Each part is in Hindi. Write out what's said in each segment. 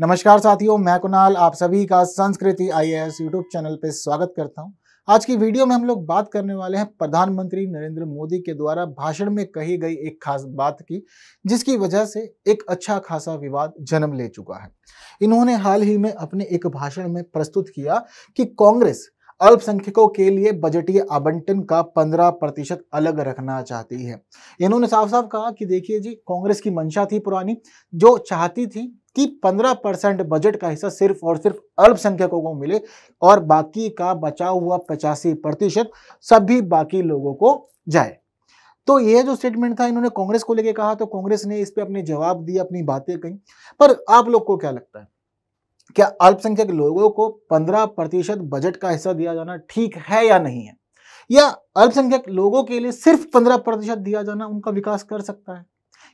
नमस्कार साथियों मैं कुणाल आप सभी का संस्कृति आई एस यूट्यूब चैनल पर स्वागत करता हूं आज की वीडियो में हम लोग बात करने वाले हैं प्रधानमंत्री नरेंद्र मोदी के द्वारा भाषण में कही गई एक खास बात की जिसकी वजह से एक अच्छा खासा विवाद जन्म ले चुका है इन्होंने हाल ही में अपने एक भाषण में प्रस्तुत किया कि कांग्रेस अल्पसंख्यकों के लिए बजटीय आवंटन का 15 प्रतिशत अलग रखना चाहती है इन्होंने साफ साफ कहा कि देखिए जी कांग्रेस की मंशा थी पुरानी जो चाहती थी कि 15 परसेंट बजट का हिस्सा सिर्फ और सिर्फ अल्पसंख्यकों को मिले और बाकी का बचा हुआ पचासी प्रतिशत सभी बाकी लोगों को जाए तो यह जो स्टेटमेंट था इन्होंने कांग्रेस को लेके कहा तो कांग्रेस ने इस पर अपने जवाब दिए अपनी बातें कही पर आप लोग को क्या लगता है क्या अल्पसंख्यक लोगों को 15 प्रतिशत बजट का हिस्सा दिया जाना ठीक है या नहीं है या अल्पसंख्यक लोगों के लिए सिर्फ 15 प्रतिशत दिया जाना उनका विकास कर सकता है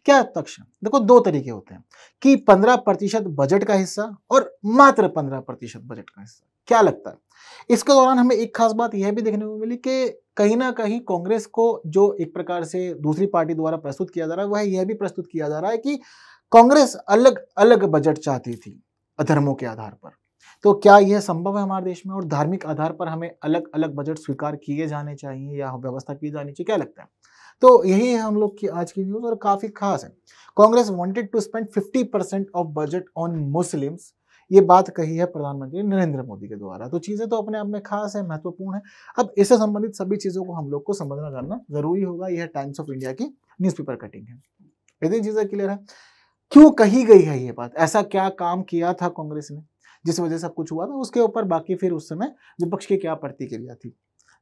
क्या तक्ष देखो दो तरीके होते हैं कि पंद्रह प्रतिशत बजट का हिस्सा और मात्र पंद्रह प्रतिशत बजट का हिस्सा क्या लगता है इसके दौरान हमें एक खास बात यह भी देखने को मिली कि कहीं ना कहीं कांग्रेस को जो एक प्रकार से दूसरी पार्टी द्वारा प्रस्तुत किया जा रहा है वह यह भी प्रस्तुत किया जा रहा है कि कांग्रेस अलग अलग बजट चाहती थी धर्मों के आधार पर तो क्या यह संभव है हमारे देश में और धार्मिक आधार पर हमें अलग अलग बजट स्वीकार किए जाने चाहिए या व्यवस्था की जानी चाहिए क्या लगता है तो यही है हम लोग की आज की न्यूज़ और काफ़ी खास है Congress wanted to spend 50 percent of budget on Muslims ये बात कही है प्रधानमंत्री नरेंद्र मोदी के द्वारा तो चीज़ें तो अपने आप में खास है महत्वपूर्ण है अब इससे संबंधित सभी चीज़ों को हम लोग को समझना जानना जरूरी होगा यह टाइम्स ऑफ इंडिया की न्यूज कटिंग है इतनी चीज़ें क्लियर है क्यों कही गई है ये बात ऐसा क्या काम किया था कांग्रेस ने जिस वजह से सब कुछ हुआ था उसके ऊपर बाकी फिर उस समय विपक्ष की क्या प्रतिक्रिया थी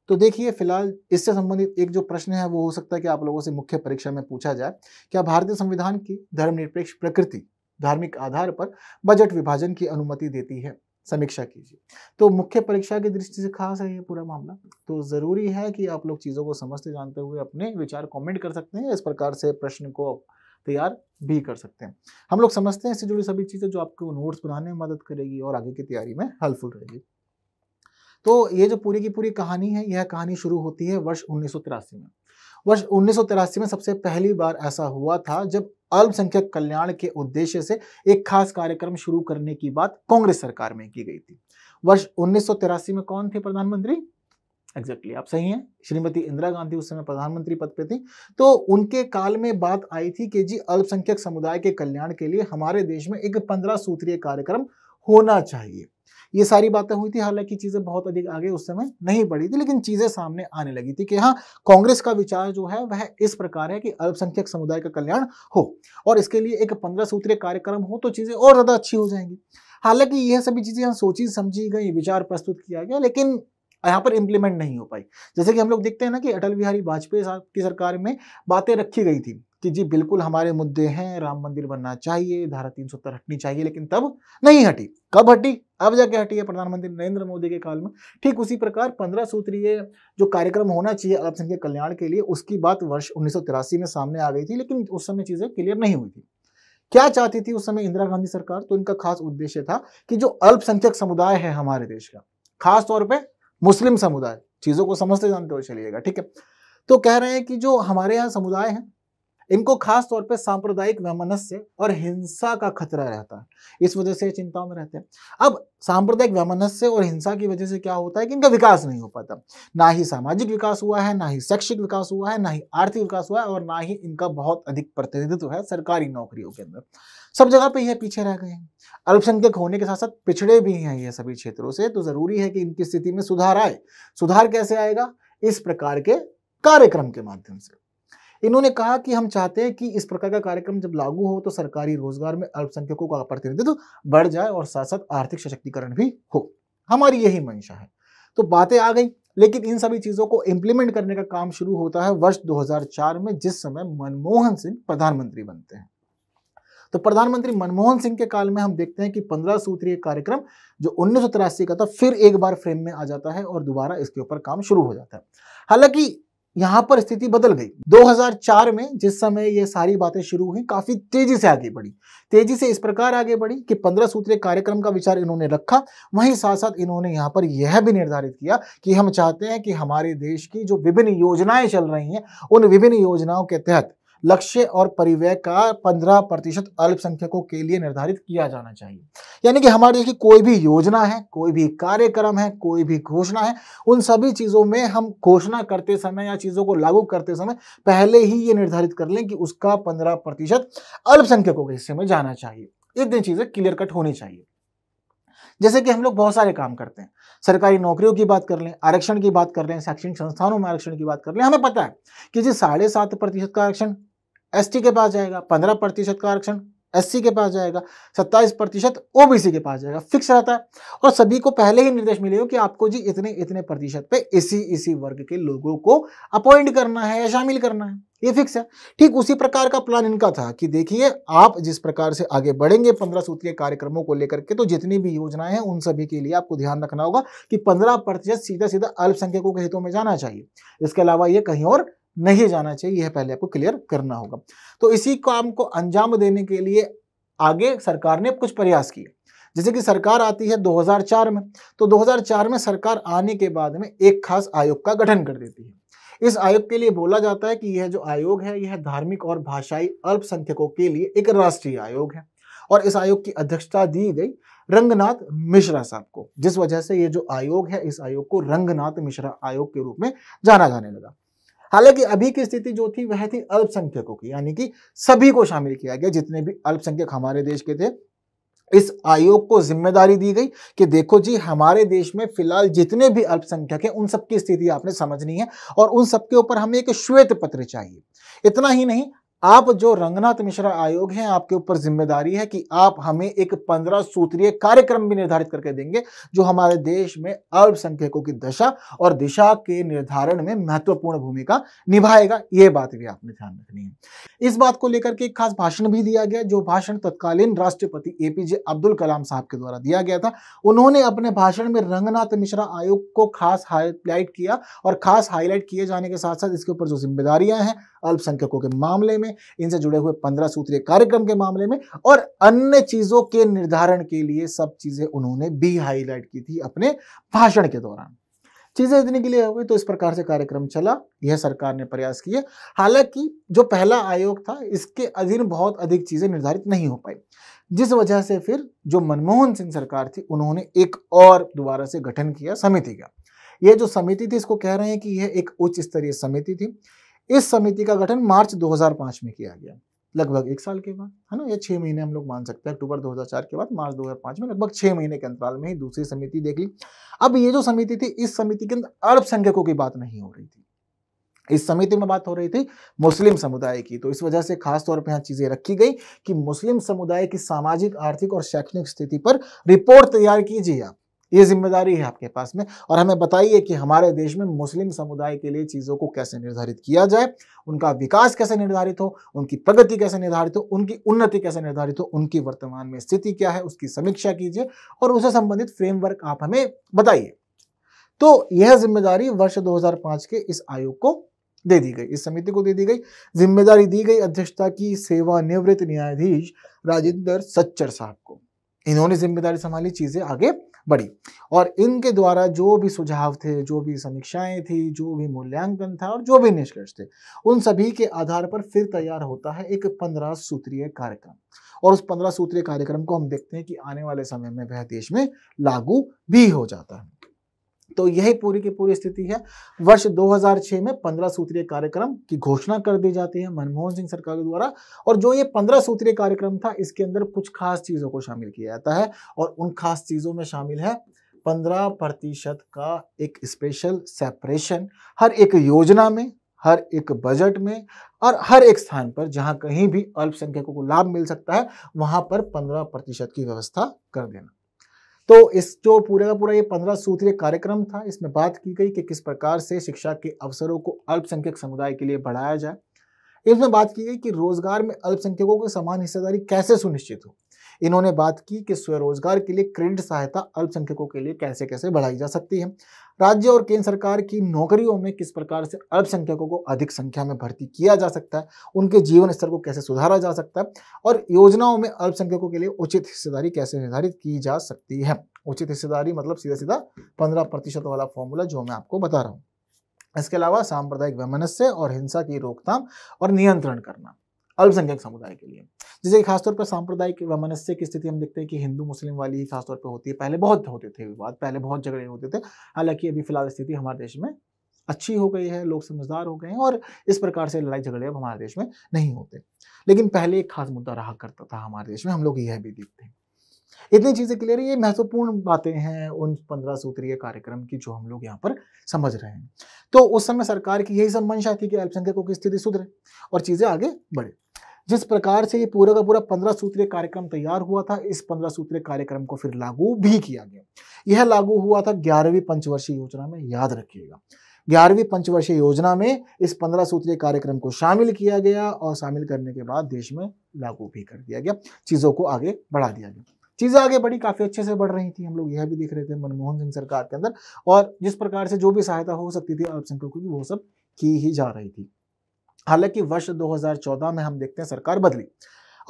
तो देखिए फिलहाल इससे संबंधित एक जो प्रश्न है वो हो सकता है कि आप लोगों से मुख्य परीक्षा में पूछा जाए क्या भारतीय संविधान की धर्मनिरपेक्ष प्रकृति धार्मिक आधार पर बजट विभाजन की अनुमति देती है समीक्षा कीजिए तो मुख्य परीक्षा की दृष्टि से खास है ये पूरा मामला तो ज़रूरी है कि आप लोग चीज़ों को समझते जानते हुए अपने विचार कमेंट कर सकते हैं इस प्रकार से प्रश्न को तैयार भी कर सकते हैं हम लोग समझते हैं इससे जुड़ी सभी चीज़ें जो आपको नोट्स बनाने में मदद करेगी और आगे की तैयारी में हेल्पफुल रहेगी तो ये जो पूरी की पूरी कहानी है यह कहानी शुरू होती है वर्ष उन्नीस में वर्ष उन्नीस में सबसे पहली बार ऐसा हुआ था जब अल्पसंख्यक कल्याण के उद्देश्य से एक खास कार्यक्रम शुरू करने की बात कांग्रेस सरकार में की गई थी वर्ष उन्नीस में कौन थे प्रधानमंत्री एग्जैक्टली exactly, आप सही हैं श्रीमती इंदिरा गांधी उस समय प्रधानमंत्री पद पे थी तो उनके काल में बात आई थी कि जी अल्पसंख्यक समुदाय के कल्याण के लिए हमारे देश में एक पंद्रह सूत्रीय कार्यक्रम होना चाहिए ये सारी बातें हुई थी हालांकि चीज़ें बहुत अधिक आगे उस समय नहीं बढ़ी थी लेकिन चीज़ें सामने आने लगी थी कि हाँ कांग्रेस का विचार जो है वह इस प्रकार है कि अल्पसंख्यक समुदाय का कल्याण हो और इसके लिए एक पंद्रह सूत्रीय कार्यक्रम हो तो चीज़ें और ज़्यादा अच्छी हो जाएंगी हालांकि यह सभी चीज़ें सोची समझी गई विचार प्रस्तुत किया गया लेकिन यहाँ पर इम्प्लीमेंट नहीं हो पाई जैसे कि हम लोग देखते हैं ना कि अटल बिहारी वाजपेयी साहब की सरकार में बातें रखी गई थी कि जी बिल्कुल हमारे मुद्दे हैं राम मंदिर बनना चाहिए धारा तीन सत्तर हटनी चाहिए लेकिन तब नहीं हटी कब हटी अब जाके हटी है प्रधानमंत्री नरेंद्र मोदी के काल में ठीक उसी प्रकार पंद्रह सूत्रीय जो कार्यक्रम होना चाहिए अल्पसंख्यक कल्याण के लिए उसकी बात वर्ष उन्नीस में सामने आ गई थी लेकिन उस समय चीज़ें क्लियर नहीं हुई थी क्या चाहती थी उस समय इंदिरा गांधी सरकार तो इनका खास उद्देश्य था कि जो अल्पसंख्यक समुदाय है हमारे देश का खास तौर पे मुस्लिम समुदाय चीज़ों को समझते जानते हुए चलिएगा ठीक है तो कह रहे हैं कि जो हमारे यहाँ समुदाय हैं इनको खास तौर पे सांप्रदायिक वैमनस्य और हिंसा का खतरा रहता है इस वजह से चिंताओं में रहते हैं अब सांप्रदायिक वैमनस्य और हिंसा की वजह से क्या होता है कि इनका विकास नहीं हो पाता ना ही सामाजिक विकास हुआ है ना ही शैक्षिक विकास हुआ है ना ही आर्थिक विकास हुआ है और ना ही इनका बहुत अधिक प्रतिनिधित्व है सरकारी नौकरियों के अंदर सब जगह पे ये पीछे रह गए अल्पसंख्यक होने के साथ साथ पिछड़े भी हैं ये सभी क्षेत्रों से तो ज़रूरी है कि इनकी स्थिति में सुधार आए सुधार कैसे आएगा इस प्रकार के कार्यक्रम के माध्यम से इन्होंने कहा कि हम चाहते हैं कि इस प्रकार का कार्यक्रम जब लागू हो तो सरकारी रोजगार में अल्पसंख्यकों का प्रतिनिधित्व तो बढ़ जाए और साथ साथ आर्थिक सशक्तिकरण भी हो हमारी यही मंशा है तो बातें आ गई लेकिन इन सभी चीज़ों को इंप्लीमेंट करने का काम शुरू होता है वर्ष 2004 में जिस समय मनमोहन सिंह प्रधानमंत्री बनते हैं तो प्रधानमंत्री मनमोहन सिंह के काल में हम देखते हैं कि पंद्रह सूत्रीय कार्यक्रम जो उन्नीस का था फिर एक बार फ्रेम में आ जाता है और दोबारा इसके ऊपर काम शुरू हो जाता है हालांकि यहाँ पर स्थिति बदल गई 2004 में जिस समय ये सारी बातें शुरू हुई काफी तेजी से आगे बढ़ी तेजी से इस प्रकार आगे बढ़ी कि पंद्रह सूत्रीय कार्यक्रम का विचार इन्होंने रखा वहीं साथ साथ इन्होंने यहाँ पर यह भी निर्धारित किया कि हम चाहते हैं कि हमारे देश की जो विभिन्न योजनाएं चल रही हैं उन विभिन्न योजनाओं के तहत लक्ष्य और परिव्यय का पंद्रह प्रतिशत अल्पसंख्यकों के लिए निर्धारित किया जाना चाहिए यानी कि हमारे देश की कोई भी योजना है कोई भी कार्यक्रम है कोई भी घोषणा है उन सभी चीज़ों में हम घोषणा करते समय या चीज़ों को लागू करते समय पहले ही ये निर्धारित कर लें कि उसका पंद्रह प्रतिशत अल्पसंख्यकों के हिस्से में जाना चाहिए एक दिन चीज़ें क्लियर कट होनी चाहिए जैसे कि हम लोग बहुत सारे काम करते हैं सरकारी नौकरियों की बात कर लें आरक्षण की बात कर लें शैक्षणिक संस्थानों में आरक्षण की बात कर लें हमें पता है कि जी साढ़े सात प्रतिशत का आरक्षण एसटी के पास जाएगा पंद्रह प्रतिशत का आरक्षण एससी के पास जाएगा सत्ताईस प्रतिशत ओबीसी के पास जाएगा फिक्स रहता है और सभी को पहले ही निर्देश मिले हो कि आपको जी इतने इतने प्रतिशत पे इसी इसी वर्ग के लोगों को अपॉइंट करना है या शामिल करना है ये फिक्स है ठीक उसी प्रकार का प्लान इनका था कि देखिए आप जिस प्रकार से आगे बढ़ेंगे पंद्रह सूत्रीय कार्यक्रमों को लेकर के तो जितनी भी योजनाएं हैं उन सभी के लिए आपको ध्यान रखना होगा कि पंद्रह प्रतिशत सीधा सीधा अल्पसंख्यकों के हितों में जाना चाहिए इसके अलावा ये कहीं और नहीं जाना चाहिए यह पहले आपको क्लियर करना होगा तो इसी काम को अंजाम देने के लिए आगे सरकार ने कुछ प्रयास किए जैसे कि सरकार आती है 2004 में तो 2004 में सरकार आने के बाद में एक खास आयोग का गठन कर देती है इस आयोग के लिए बोला जाता है कि यह जो आयोग है यह धार्मिक और भाषाई अल्पसंख्यकों के लिए एक राष्ट्रीय आयोग है और इस आयोग की अध्यक्षता दी गई रंगनाथ मिश्रा साहब को जिस वजह से ये जो आयोग है इस आयोग को रंगनाथ मिश्रा आयोग के रूप में जाना जाने लगा हालांकि अभी की स्थिति जो थी वह थी अल्पसंख्यकों की यानी कि सभी को शामिल किया गया जितने भी अल्पसंख्यक हमारे देश के थे इस आयोग को जिम्मेदारी दी गई कि देखो जी हमारे देश में फिलहाल जितने भी अल्पसंख्यक हैं उन सबकी स्थिति आपने समझनी है और उन सबके ऊपर हमें एक श्वेत पत्र चाहिए इतना ही नहीं आप जो रंगनाथ मिश्रा आयोग हैं आपके ऊपर जिम्मेदारी है कि आप हमें एक पंद्रह सूत्रीय कार्यक्रम भी निर्धारित करके देंगे जो हमारे देश में अल्पसंख्यकों की दशा और दिशा के निर्धारण में महत्वपूर्ण भूमिका निभाएगा ये बात भी आपने ध्यान रखनी है इस बात को लेकर के एक खास भाषण भी दिया गया जो भाषण तत्कालीन राष्ट्रपति एपीजे अब्दुल कलाम साहब के द्वारा दिया गया था उन्होंने अपने भाषण में रंगनाथ मिश्रा आयोग को खास हाईलाइट किया और खास हाईलाइट किए जाने के साथ साथ इसके ऊपर जो जिम्मेदारियां हैं अल्पसंख्यकों के मामले में में इनसे जुड़े हुए पंद्रह सूत्रीय कार्यक्रम के मामले में और अन्य चीजों के निर्धारण के लिए सब चीजें उन्होंने भी हाईलाइट की थी अपने भाषण के दौरान चीजें इतनी के लिए हो गई तो इस प्रकार से कार्यक्रम चला यह सरकार ने प्रयास किए हालांकि जो पहला आयोग था इसके अधीन बहुत अधिक चीजें निर्धारित नहीं हो पाई जिस वजह से फिर जो मनमोहन सिंह सरकार थी उन्होंने एक और दोबारा से गठन किया समिति का यह जो समिति थी इसको कह रहे हैं कि यह एक उच्च स्तरीय समिति थी इस समिति का गठन मार्च 2005 में किया गया लगभग एक साल के बाद है ना या छह महीने हम लोग मान सकते हैं अक्टूबर 2004 के बाद मार्च 2005 में लगभग छह महीने के अंतराल में ही दूसरी समिति देख ली अब ये जो समिति थी इस समिति के अंदर अल्पसंख्यकों की बात नहीं हो रही थी इस समिति में बात हो रही थी मुस्लिम समुदाय की तो इस वजह से खास तौर पे यहाँ चीज़ें रखी गई कि मुस्लिम समुदाय की सामाजिक आर्थिक और शैक्षणिक स्थिति पर रिपोर्ट तैयार कीजिए आप ये जिम्मेदारी है आपके पास में और हमें बताइए कि हमारे देश में मुस्लिम समुदाय के लिए चीज़ों को कैसे निर्धारित किया जाए उनका विकास कैसे निर्धारित हो उनकी प्रगति कैसे निर्धारित हो उनकी उन्नति कैसे निर्धारित हो उनकी वर्तमान में स्थिति क्या है उसकी समीक्षा कीजिए और उसे संबंधित फ्रेमवर्क आप हमें बताइए तो यह जिम्मेदारी वर्ष दो के इस आयोग को दे दी गई इस समिति को दे दी गई जिम्मेदारी दी गई अध्यक्षता की सेवानिवृत्त न्यायाधीश राजेंद्र सच्चर साहब इन्होंने जिम्मेदारी संभाली चीज़ें आगे बढ़ी और इनके द्वारा जो भी सुझाव थे जो भी समीक्षाएं थी जो भी मूल्यांकन था और जो भी निष्कर्ष थे उन सभी के आधार पर फिर तैयार होता है एक पंद्रह सूत्रीय कार्यक्रम और उस पंद्रह सूत्रीय कार्यक्रम को हम देखते हैं कि आने वाले समय में वह देश में लागू भी हो जाता है तो यही पूरी की पूरी स्थिति है वर्ष 2006 में 15 सूत्रीय कार्यक्रम की घोषणा कर दी जाती है मनमोहन सिंह सरकार के द्वारा और जो ये 15 सूत्रीय कार्यक्रम था इसके अंदर कुछ खास चीज़ों को शामिल किया जाता है और उन खास चीज़ों में शामिल है पंद्रह प्रतिशत का एक स्पेशल सेपरेशन हर एक योजना में हर एक बजट में और हर एक स्थान पर जहां कहीं भी अल्पसंख्यकों को लाभ मिल सकता है वहां पर पंद्रह प्रतिशत की व्यवस्था कर देना तो इस जो पूरे का पूरा ये पंद्रह सूत्रीय कार्यक्रम था इसमें बात की गई कि किस प्रकार से शिक्षा के अवसरों को अल्पसंख्यक समुदाय के लिए बढ़ाया जाए इसमें बात की गई कि रोजगार में अल्पसंख्यकों की समान हिस्सेदारी कैसे सुनिश्चित हो इन्होंने बात की कि स्वरोजगार के लिए क्रेडिट सहायता अल्पसंख्यकों के लिए कैसे कैसे बढ़ाई जा सकती है राज्य और केंद्र सरकार की नौकरियों में किस प्रकार से अल्पसंख्यकों को अधिक संख्या में भर्ती किया जा सकता है उनके जीवन स्तर को कैसे सुधारा जा सकता है और योजनाओं में अल्पसंख्यकों के लिए उचित हिस्सेदारी कैसे निर्धारित की जा सकती है उचित हिस्सेदारी मतलब सीधा सीधा पंद्रह प्रतिशत वाला फॉर्मूला जो मैं आपको बता रहा हूँ इसके अलावा सांप्रदायिक वैमनस्य और हिंसा की रोकथाम और नियंत्रण करना अल्पसंख्यक समुदाय के लिए जैसे खासतौर पर सांप्रदायिक वमनस्य की स्थिति हम देखते हैं कि हिंदू मुस्लिम वाली ही खासतौर पर होती है पहले बहुत होते थे विवाद पहले बहुत झगड़े होते थे हालांकि अभी फिलहाल स्थिति हमारे देश में अच्छी हो गई है लोग समझदार हो गए हैं और इस प्रकार से लड़ाई झगड़े अब हमारे देश में नहीं होते लेकिन पहले एक खास मुद्दा रहा करता था हमारे देश में हम लोग यह भी देखते हैं इतनी चीज़ें क्लियर ये महत्वपूर्ण बातें हैं उन पंद्रह सूत्रीय कार्यक्रम की जो हम लोग यहाँ पर समझ रहे हैं तो उस समय सरकार की यही सब मंशा थी कि अल्पसंख्यकों की स्थिति सुधरे और चीज़ें आगे बढ़े जिस प्रकार से ये पूरा का पूरा पंद्रह सूत्रीय कार्यक्रम तैयार हुआ था इस पंद्रह सूत्रीय कार्यक्रम को फिर लागू भी किया गया यह लागू हुआ था ग्यारहवीं पंचवर्षीय योजना में याद रखिएगा ग्यारहवीं पंचवर्षीय योजना में इस पंद्रह सूत्रीय कार्यक्रम को शामिल किया गया और शामिल करने के बाद देश में लागू भी कर दिया गया चीज़ों को आगे बढ़ा दिया गया चीज़ें आगे बढ़ी काफ़ी अच्छे से बढ़ रही थी हम लोग यह भी देख रहे थे मनमोहन सिंह सरकार के अंदर और जिस प्रकार से जो भी सहायता हो सकती थी अल्पसंख्यकों की वो सब की ही जा रही थी हालांकि वर्ष 2014 में हम देखते हैं सरकार बदली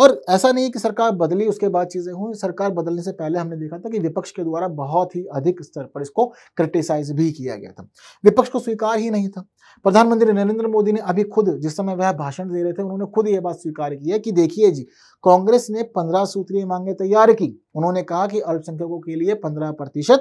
और ऐसा नहीं कि सरकार बदली उसके बाद चीज़ें हुई सरकार बदलने से पहले हमने देखा था कि विपक्ष के द्वारा बहुत ही अधिक स्तर पर इसको क्रिटिसाइज भी किया गया था विपक्ष को स्वीकार ही नहीं था प्रधानमंत्री नरेंद्र मोदी ने अभी खुद जिस समय वह भाषण दे रहे थे उन्होंने खुद ये बात स्वीकार की है कि देखिए जी कांग्रेस ने पंद्रह सूत्रीय मांगे तैयार की उन्होंने कहा कि अल्पसंख्यकों के लिए पंद्रह प्रतिशत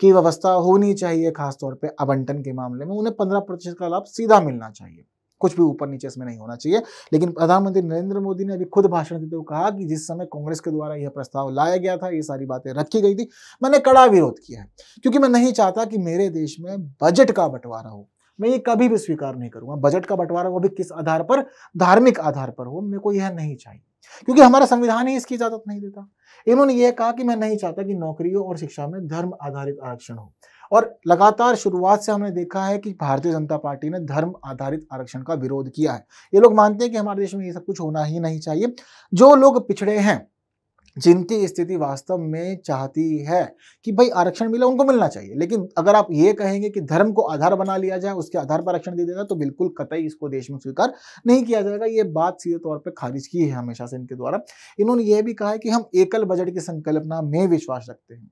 की व्यवस्था होनी चाहिए खासतौर पर आवंटन के मामले में उन्हें पंद्रह प्रतिशत का लाभ सीधा मिलना चाहिए कुछ भी ऊपर नीचे इसमें नहीं होना चाहिए लेकिन प्रधानमंत्री नरेंद्र मोदी ने अभी खुद भाषण देते हुए कहा कि जिस समय कांग्रेस के द्वारा यह प्रस्ताव लाया गया था ये सारी बातें रखी गई थी मैंने कड़ा विरोध किया है क्योंकि मैं नहीं चाहता कि मेरे देश में बजट का बंटवारा हो मैं ये कभी भी स्वीकार नहीं करूंगा बजट का बंटवारा वो भी किस आधार पर धार्मिक आधार पर हो मेरे को यह नहीं चाहिए क्योंकि हमारा संविधान ही इसकी इजाजत नहीं देता इन्होंने यह कहा कि मैं नहीं चाहता कि नौकरियों और शिक्षा में धर्म आधारित आरक्षण हो और लगातार शुरुआत से हमने देखा है कि भारतीय जनता पार्टी ने धर्म आधारित आरक्षण का विरोध किया है ये लोग मानते हैं कि हमारे देश में ये सब कुछ होना ही नहीं चाहिए जो लोग पिछड़े हैं जिनकी स्थिति वास्तव में चाहती है कि भाई आरक्षण मिले उनको मिलना चाहिए लेकिन अगर आप ये कहेंगे कि धर्म को आधार बना लिया जाए उसके आधार पर आरक्षण दे दिया जाए तो बिल्कुल कतई इसको देश में स्वीकार नहीं किया जाएगा ये बात सीधे तौर पर खारिज की है हमेशा से इनके द्वारा इन्होंने ये भी कहा है कि हम एकल बजट की संकल्पना में विश्वास रखते हैं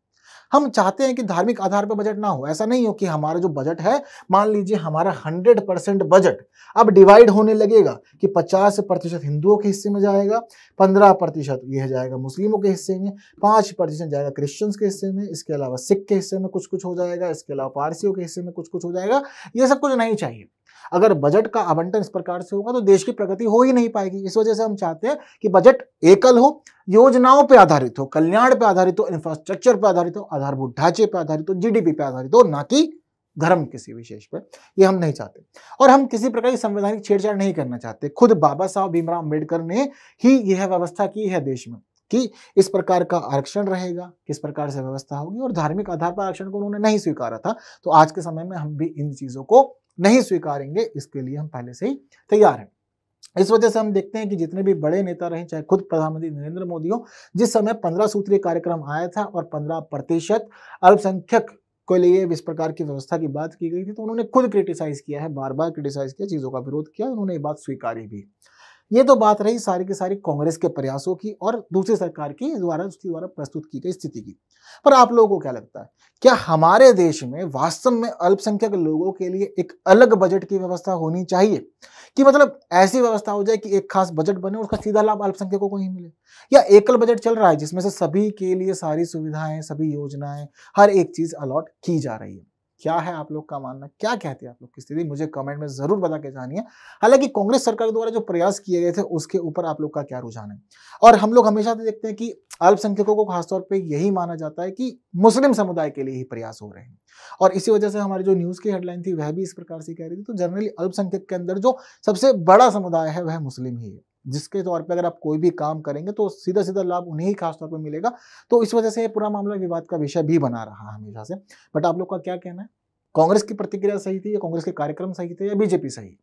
हम चाहते हैं कि धार्मिक आधार पर बजट ना हो ऐसा नहीं हो कि हमारा जो बजट है मान लीजिए हमारा हंड्रेड परसेंट बजट अब डिवाइड होने लगेगा कि पचास प्रतिशत हिंदुओं के हिस्से में जाएगा पंद्रह प्रतिशत यह जाएगा मुस्लिमों के हिस्से में पाँच प्रतिशत जाएगा क्रिश्चियंस के हिस्से में इसके अलावा सिख के हिस्से में कुछ कुछ हो जाएगा इसके अलावा पारसियों के हिस्से में कुछ कुछ हो जाएगा ये सब कुछ नहीं चाहिए अगर बजट का आवंटन इस प्रकार से होगा तो देश की प्रगति हो ही नहीं पाएगी इस वजह से हम चाहते हैं कि बजट एकल हो योजनाओं पर आधारित हो कल्याण पर आधारित हो इंफ्रास्ट्रक्चर पर आधारित हो आधारभूत ढांचे पर आधारित हो जीडीपी पर आधारित हो ना कि धर्म किसी विशेष पर ये हम नहीं चाहते और हम किसी प्रकार की संवैधानिक छेड़छाड़ नहीं करना चाहते खुद बाबा साहब भीमराव अम्बेडकर ने ही यह व्यवस्था की है देश में कि इस प्रकार का आरक्षण रहेगा किस प्रकार से व्यवस्था होगी और धार्मिक आधार पर आरक्षण को उन्होंने नहीं स्वीकारा था तो आज के समय में हम भी इन चीज़ों को नहीं स्वीकारेंगे इसके लिए हम पहले से ही तैयार हैं इस वजह से हम देखते हैं कि जितने भी बड़े नेता रहे चाहे खुद प्रधानमंत्री नरेंद्र मोदी हो जिस समय पंद्रह सूत्रीय कार्यक्रम आया था और पंद्रह प्रतिशत अल्पसंख्यक को लिए इस प्रकार की व्यवस्था की बात की गई थी तो उन्होंने खुद क्रिटिसाइज किया है बार बार क्रिटिसाइज किया चीज़ों का विरोध किया उन्होंने ये बात स्वीकारी भी ये तो बात रही सारी की सारी कांग्रेस के प्रयासों की और दूसरी सरकार की द्वारा उसके द्वारा प्रस्तुत की गई स्थिति की पर आप लोगों को क्या लगता है क्या हमारे देश में वास्तव में अल्पसंख्यक लोगों के लिए एक अलग बजट की व्यवस्था होनी चाहिए कि मतलब ऐसी व्यवस्था हो जाए कि एक खास बजट बने उसका सीधा लाभ अल्पसंख्यकों को ही मिले या एकल बजट चल रहा है जिसमें से सभी के लिए सारी सुविधाएं सभी योजनाएं हर एक चीज अलॉट की जा रही है क्या है आप लोग का मानना क्या कहते हैं आप लोग की स्थिति मुझे कमेंट में जरूर बता के जानिए हालांकि कांग्रेस सरकार द्वारा जो प्रयास किए गए थे उसके ऊपर आप लोग का क्या रुझान है और हम लोग हमेशा से देखते हैं कि अल्पसंख्यकों को खासतौर पर यही माना जाता है कि मुस्लिम समुदाय के लिए ही प्रयास हो रहे हैं और इसी वजह से हमारी जो न्यूज़ की हेडलाइन थी वह भी इस प्रकार से कह रही थी तो जनरली अल्पसंख्यक के अंदर जो सबसे बड़ा समुदाय है वह मुस्लिम ही है जिसके तौर पे अगर आप कोई भी काम करेंगे तो सीधा सीधा लाभ उन्हें ही खासतौर पर मिलेगा तो इस वजह से ये पूरा मामला विवाद का विषय भी बना रहा है हमेशा से बट आप लोग का क्या कहना है कांग्रेस की प्रतिक्रिया सही थी या कांग्रेस के कार्यक्रम सही थे या बीजेपी सही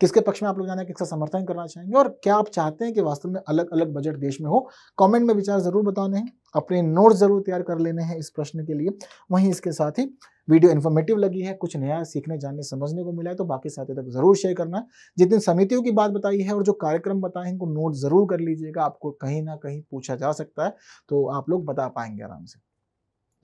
किसके पक्ष में आप लोग जाना है किसका समर्थन करना चाहेंगे और क्या आप चाहते हैं कि वास्तव में अलग अलग बजट देश में हो कॉमेंट में विचार ज़रूर बताने हैं अपने नोट्स ज़रूर तैयार कर लेने हैं इस प्रश्न के लिए वहीं इसके साथ ही वीडियो इन्फॉर्मेटिव लगी है कुछ नया सीखने जानने समझने को मिला है तो बाकी साथियों तक जरूर शेयर करना है जितनी समितियों की बात बताई है और जो कार्यक्रम बताए हैं उनको नोट जरूर कर लीजिएगा आपको कहीं ना कहीं पूछा जा सकता है तो आप लोग बता पाएंगे आराम से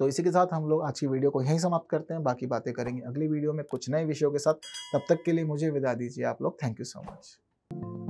तो इसी के साथ हम लोग आज की वीडियो को यहीं समाप्त करते हैं बाकी बातें करेंगे अगली वीडियो में कुछ नए विषयों के साथ तब तक के लिए मुझे विदा दीजिए आप लोग थैंक यू सो मच